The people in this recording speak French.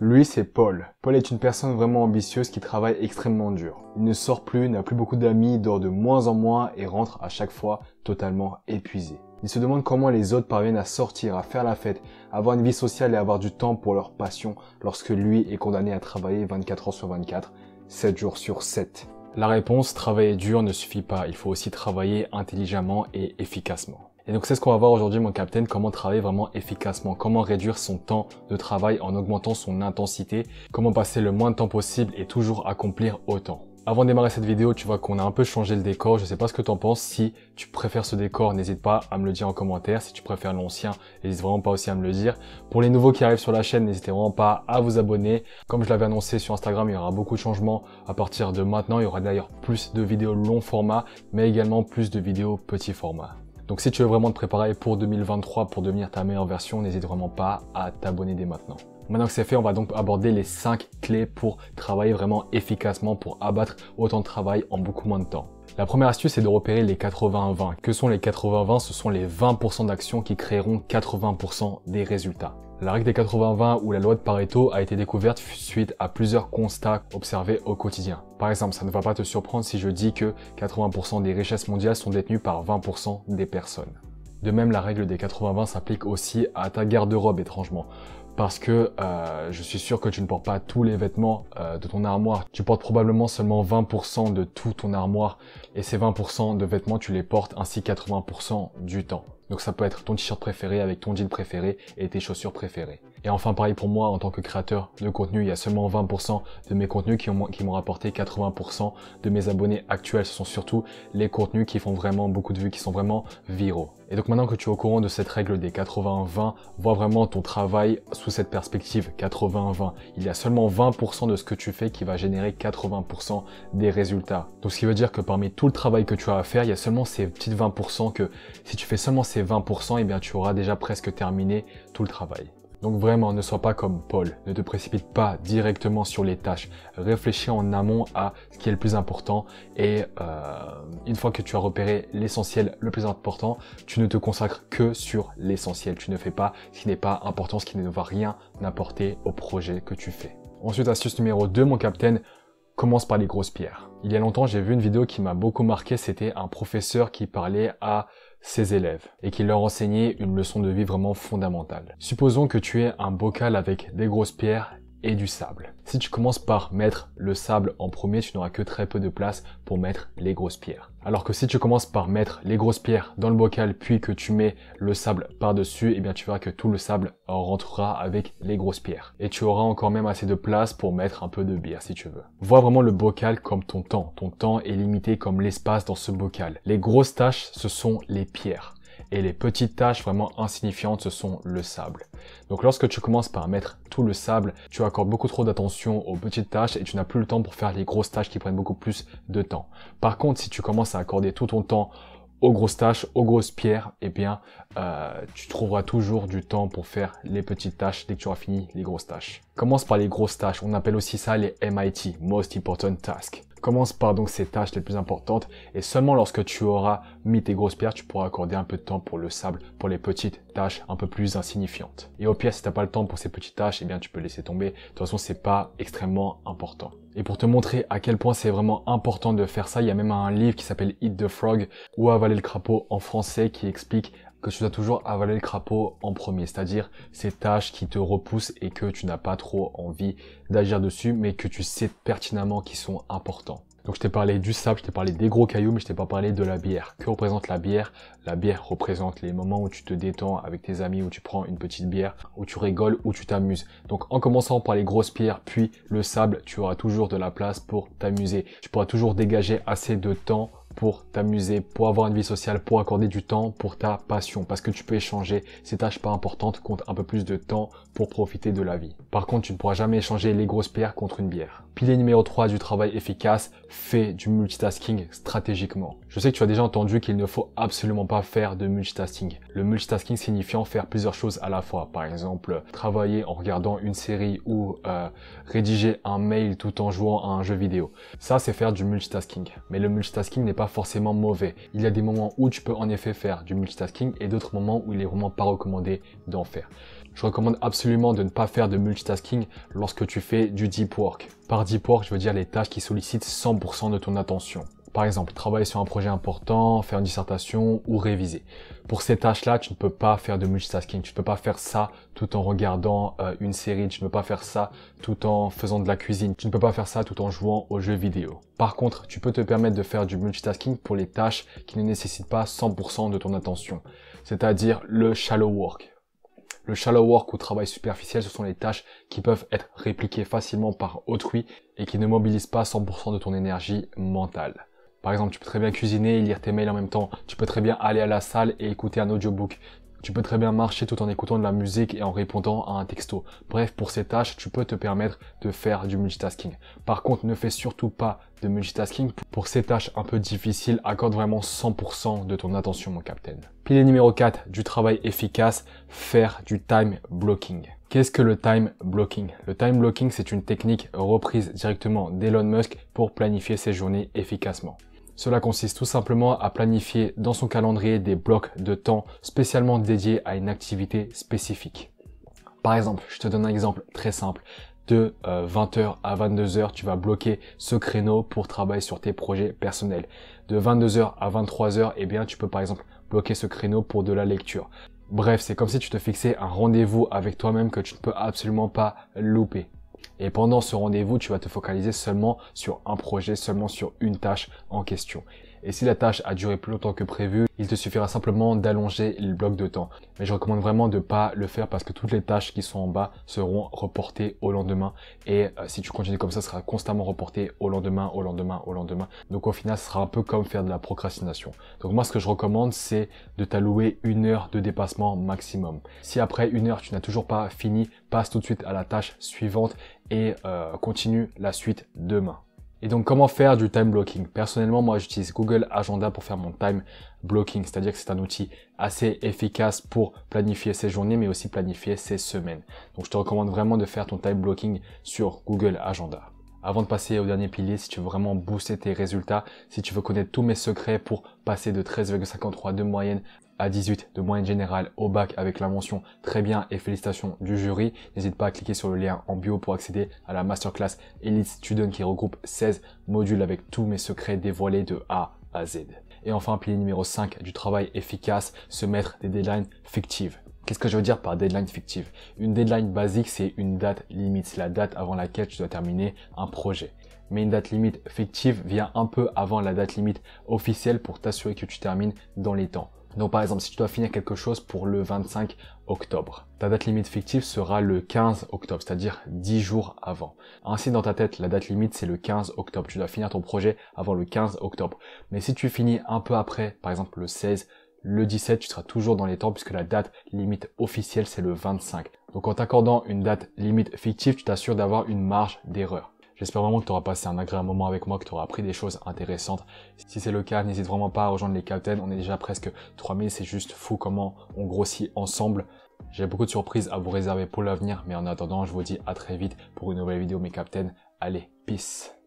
Lui, c'est Paul. Paul est une personne vraiment ambitieuse qui travaille extrêmement dur. Il ne sort plus, n'a plus beaucoup d'amis, dort de moins en moins et rentre à chaque fois totalement épuisé. Il se demande comment les autres parviennent à sortir, à faire la fête, à avoir une vie sociale et à avoir du temps pour leur passion lorsque lui est condamné à travailler 24 heures sur 24, 7 jours sur 7. La réponse, travailler dur ne suffit pas, il faut aussi travailler intelligemment et efficacement. Et donc c'est ce qu'on va voir aujourd'hui mon capitaine, comment travailler vraiment efficacement, comment réduire son temps de travail en augmentant son intensité, comment passer le moins de temps possible et toujours accomplir autant. Avant de démarrer cette vidéo, tu vois qu'on a un peu changé le décor, je ne sais pas ce que tu t'en penses, si tu préfères ce décor, n'hésite pas à me le dire en commentaire, si tu préfères l'ancien, n'hésite vraiment pas aussi à me le dire. Pour les nouveaux qui arrivent sur la chaîne, n'hésitez vraiment pas à vous abonner. Comme je l'avais annoncé sur Instagram, il y aura beaucoup de changements à partir de maintenant, il y aura d'ailleurs plus de vidéos long format, mais également plus de vidéos petit format. Donc si tu veux vraiment te préparer pour 2023 pour devenir ta meilleure version, n'hésite vraiment pas à t'abonner dès maintenant. Maintenant que c'est fait, on va donc aborder les 5 clés pour travailler vraiment efficacement, pour abattre autant de travail en beaucoup moins de temps. La première astuce est de repérer les 80-20. Que sont les 80-20 Ce sont les 20% d'actions qui créeront 80% des résultats. La règle des 80-20 ou la loi de Pareto a été découverte suite à plusieurs constats observés au quotidien. Par exemple, ça ne va pas te surprendre si je dis que 80% des richesses mondiales sont détenues par 20% des personnes. De même, la règle des 80-20 s'applique aussi à ta garde-robe étrangement. Parce que euh, je suis sûr que tu ne portes pas tous les vêtements euh, de ton armoire. Tu portes probablement seulement 20% de tout ton armoire. Et ces 20% de vêtements, tu les portes ainsi 80% du temps. Donc ça peut être ton t-shirt préféré avec ton jean préféré et tes chaussures préférées. Et enfin, pareil pour moi, en tant que créateur de contenu, il y a seulement 20% de mes contenus qui, m'ont rapporté 80% de mes abonnés actuels. Ce sont surtout les contenus qui font vraiment beaucoup de vues, qui sont vraiment viraux. Et donc maintenant que tu es au courant de cette règle des 80-20, vois vraiment ton travail sous cette perspective 80-20. Il y a seulement 20% de ce que tu fais qui va générer 80% des résultats. Donc ce qui veut dire que parmi tout le travail que tu as à faire, il y a seulement ces petites 20% que si tu fais seulement ces 20%, eh bien tu auras déjà presque terminé tout le travail. Donc vraiment, ne sois pas comme Paul, ne te précipite pas directement sur les tâches, réfléchis en amont à ce qui est le plus important et euh, une fois que tu as repéré l'essentiel le plus important, tu ne te consacres que sur l'essentiel, tu ne fais pas ce qui n'est pas important, ce qui ne va rien apporter au projet que tu fais. Ensuite, astuce numéro 2, mon capitaine, commence par les grosses pierres. Il y a longtemps, j'ai vu une vidéo qui m'a beaucoup marqué, c'était un professeur qui parlait à ses élèves et qui leur enseignait une leçon de vie vraiment fondamentale. Supposons que tu es un bocal avec des grosses pierres et du sable. Si tu commences par mettre le sable en premier, tu n'auras que très peu de place pour mettre les grosses pierres. Alors que si tu commences par mettre les grosses pierres dans le bocal, puis que tu mets le sable par-dessus, eh bien tu verras que tout le sable rentrera avec les grosses pierres. Et tu auras encore même assez de place pour mettre un peu de bière si tu veux. Vois vraiment le bocal comme ton temps. Ton temps est limité comme l'espace dans ce bocal. Les grosses tâches, ce sont les pierres et les petites tâches vraiment insignifiantes, ce sont le sable. Donc lorsque tu commences par mettre tout le sable, tu accordes beaucoup trop d'attention aux petites tâches et tu n'as plus le temps pour faire les grosses tâches qui prennent beaucoup plus de temps. Par contre, si tu commences à accorder tout ton temps aux grosses tâches, aux grosses pierres, eh bien, euh, tu trouveras toujours du temps pour faire les petites tâches dès que tu auras fini les grosses tâches. Commence par les grosses tâches, on appelle aussi ça les MIT, Most Important Tasks ». Commence par donc ces tâches les plus importantes et seulement lorsque tu auras mis tes grosses pierres, tu pourras accorder un peu de temps pour le sable, pour les petites tâches un peu plus insignifiantes. Et au pire, si t'as pas le temps pour ces petites tâches, eh bien tu peux laisser tomber. De toute façon, c'est pas extrêmement important. Et pour te montrer à quel point c'est vraiment important de faire ça, il y a même un livre qui s'appelle Eat the Frog ou Avaler le crapaud en français qui explique que tu dois toujours avaler le crapaud en premier, c'est-à-dire ces tâches qui te repoussent et que tu n'as pas trop envie d'agir dessus, mais que tu sais pertinemment qu'ils sont importants. Donc je t'ai parlé du sable, je t'ai parlé des gros cailloux, mais je t'ai pas parlé de la bière. Que représente la bière La bière représente les moments où tu te détends avec tes amis, où tu prends une petite bière, où tu rigoles, où tu t'amuses. Donc en commençant par les grosses pierres, puis le sable, tu auras toujours de la place pour t'amuser. Tu pourras toujours dégager assez de temps pour t'amuser, pour avoir une vie sociale, pour accorder du temps pour ta passion, parce que tu peux échanger ces tâches pas importantes contre un peu plus de temps pour profiter de la vie. Par contre, tu ne pourras jamais échanger les grosses pierres contre une bière. Pilier numéro 3 du travail efficace, fais du multitasking stratégiquement. Je sais que tu as déjà entendu qu'il ne faut absolument pas faire de multitasking. Le multitasking signifiant faire plusieurs choses à la fois. Par exemple, travailler en regardant une série ou euh, rédiger un mail tout en jouant à un jeu vidéo. Ça, c'est faire du multitasking. Mais le multitasking n'est pas forcément mauvais. Il y a des moments où tu peux en effet faire du multitasking et d'autres moments où il est vraiment pas recommandé d'en faire. Je recommande absolument de ne pas faire de multitasking lorsque tu fais du deep work, par deep work, je veux dire les tâches qui sollicitent 100% de ton attention. Par exemple, travailler sur un projet important, faire une dissertation ou réviser. Pour ces tâches-là, tu ne peux pas faire de multitasking. Tu ne peux pas faire ça tout en regardant euh, une série. Tu ne peux pas faire ça tout en faisant de la cuisine. Tu ne peux pas faire ça tout en jouant aux jeux vidéo. Par contre, tu peux te permettre de faire du multitasking pour les tâches qui ne nécessitent pas 100% de ton attention. C'est-à-dire le shallow work. Le shallow work ou travail superficiel, ce sont les tâches qui peuvent être répliquées facilement par autrui et qui ne mobilisent pas 100% de ton énergie mentale. Par exemple, tu peux très bien cuisiner et lire tes mails en même temps. Tu peux très bien aller à la salle et écouter un audiobook. Tu peux très bien marcher tout en écoutant de la musique et en répondant à un texto. Bref, pour ces tâches, tu peux te permettre de faire du multitasking. Par contre, ne fais surtout pas de multitasking. Pour ces tâches un peu difficiles, accorde vraiment 100% de ton attention, mon capitaine. Pilier numéro 4 du travail efficace, faire du time blocking. Qu'est-ce que le time blocking Le time blocking, c'est une technique reprise directement d'Elon Musk pour planifier ses journées efficacement. Cela consiste tout simplement à planifier dans son calendrier des blocs de temps spécialement dédiés à une activité spécifique. Par exemple, je te donne un exemple très simple. De 20h euh, à 22h, tu vas bloquer ce créneau pour travailler sur tes projets personnels. De 22h à 23h, eh bien, tu peux par exemple bloquer ce créneau pour de la lecture. Bref, c'est comme si tu te fixais un rendez-vous avec toi-même que tu ne peux absolument pas louper. Et pendant ce rendez-vous, tu vas te focaliser seulement sur un projet, seulement sur une tâche en question. Et si la tâche a duré plus longtemps que prévu, il te suffira simplement d'allonger le bloc de temps. Mais je recommande vraiment de ne pas le faire parce que toutes les tâches qui sont en bas seront reportées au lendemain. Et euh, si tu continues comme ça, ça sera constamment reporté au lendemain, au lendemain, au lendemain. Donc au final, ce sera un peu comme faire de la procrastination. Donc moi, ce que je recommande, c'est de t'allouer une heure de dépassement maximum. Si après une heure, tu n'as toujours pas fini, passe tout de suite à la tâche suivante et euh, continue la suite demain. Et donc comment faire du time blocking Personnellement, moi j'utilise Google Agenda pour faire mon time blocking, c'est-à-dire que c'est un outil assez efficace pour planifier ses journées mais aussi planifier ses semaines. Donc je te recommande vraiment de faire ton time blocking sur Google Agenda. Avant de passer au dernier pilier, si tu veux vraiment booster tes résultats, si tu veux connaître tous mes secrets pour passer de 13,53 de moyenne à 18 de moyenne générale au bac avec la mention très bien et félicitations du jury. N'hésite pas à cliquer sur le lien en bio pour accéder à la masterclass Elite Student qui regroupe 16 modules avec tous mes secrets dévoilés de A à Z. Et enfin, pilier numéro 5 du travail efficace, se mettre des deadlines fictives. Qu'est-ce que je veux dire par deadline fictive Une deadline basique, c'est une date limite, c'est la date avant laquelle tu dois terminer un projet. Mais une date limite fictive vient un peu avant la date limite officielle pour t'assurer que tu termines dans les temps. Donc par exemple, si tu dois finir quelque chose pour le 25 octobre, ta date limite fictive sera le 15 octobre, c'est-à-dire 10 jours avant. Ainsi dans ta tête, la date limite c'est le 15 octobre. Tu dois finir ton projet avant le 15 octobre. Mais si tu finis un peu après, par exemple le 16 octobre, le 17, tu seras toujours dans les temps puisque la date limite officielle, c'est le 25. Donc en t'accordant une date limite fictive, tu t'assures d'avoir une marge d'erreur. J'espère vraiment que tu auras passé un agréable moment avec moi, que tu auras appris des choses intéressantes. Si c'est le cas, n'hésite vraiment pas à rejoindre les captains. On est déjà presque 3000, c'est juste fou comment on grossit ensemble. J'ai beaucoup de surprises à vous réserver pour l'avenir, mais en attendant, je vous dis à très vite pour une nouvelle vidéo mes captains. Allez, peace